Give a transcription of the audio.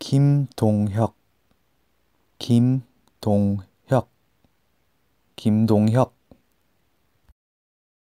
김동혁 김동혁 김동혁